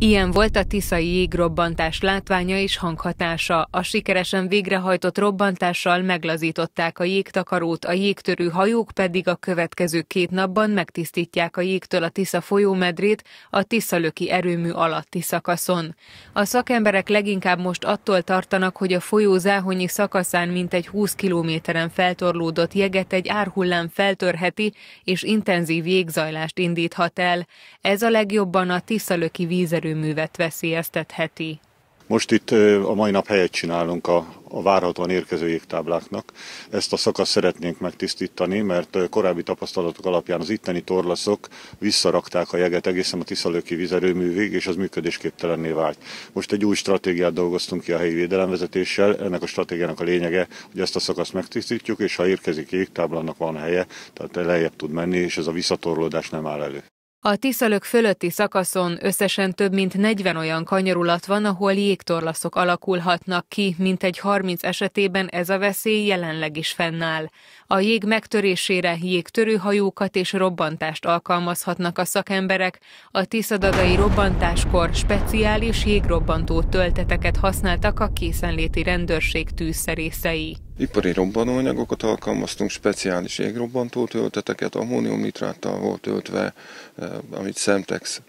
Ilyen volt a tiszai jégrobbantás látványa és hanghatása. A sikeresen végrehajtott robbantással meglazították a jégtakarót, a jégtörő hajók pedig a következő két napban megtisztítják a jégtől a Tisza folyómedrét a Tiszalöki erőmű alatti szakaszon. A szakemberek leginkább most attól tartanak, hogy a folyó záhonyi szakaszán mintegy 20 kilométeren feltorlódott jeget egy árhullám feltörheti és intenzív jégzajlást indíthat el. Ez a legjobban a Tiszalöki vízerő erőművet veszélyeztetheti. Most itt a mai nap helyet csinálunk a, a várhatóan érkező jégtábláknak. Ezt a szakaszt szeretnénk megtisztítani, mert korábbi tapasztalatok alapján az itteni torlaszok visszarakták a jeget egészen a Tiszalöki vízerőművig, és az működésképtelenné vált. Most egy új stratégiát dolgoztunk ki a helyi védelemvezetéssel. Ennek a stratégiának a lényege, hogy ezt a szakaszt megtisztítjuk, és ha érkezik jégtáblának van helye, tehát lejjebb tud menni, és ez a visszatorlódás nem áll elő. A Tiszalök fölötti szakaszon összesen több mint 40 olyan kanyarulat van, ahol jégtorlaszok alakulhatnak ki, mint egy 30 esetében ez a veszély jelenleg is fennáll. A jég megtörésére jégtörőhajókat és robbantást alkalmazhatnak a szakemberek, a tiszadadai robbantáskor speciális jégrobbantó tölteteket használtak a készenléti rendőrség tűzszerészei. Ipari robbanóanyagokat alkalmaztunk, speciális égrobbantó tölteteket, ammóniumnitráttal volt töltve, eh, amit Semtex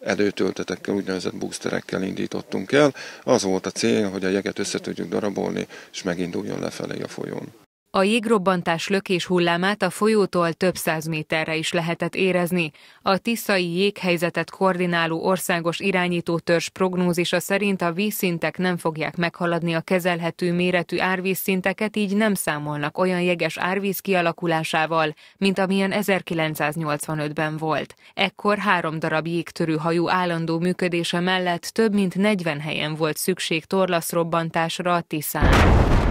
előtöltetekkel, úgynevezett boosterekkel indítottunk el. Az volt a cél, hogy a jeget össze tudjuk darabolni, és meginduljon lefelé a folyón. A jégrobbantás lökés hullámát a folyótól több száz méterre is lehetett érezni. A tiszai jéghelyzetet koordináló országos irányító törzs prognózisa szerint a vízszintek nem fogják meghaladni a kezelhető méretű árvízszinteket, így nem számolnak olyan jeges árvíz kialakulásával, mint amilyen 1985-ben volt. Ekkor három darab jégtörő hajó állandó működése mellett több mint 40 helyen volt szükség torlaszrobbantásra a Tiszán.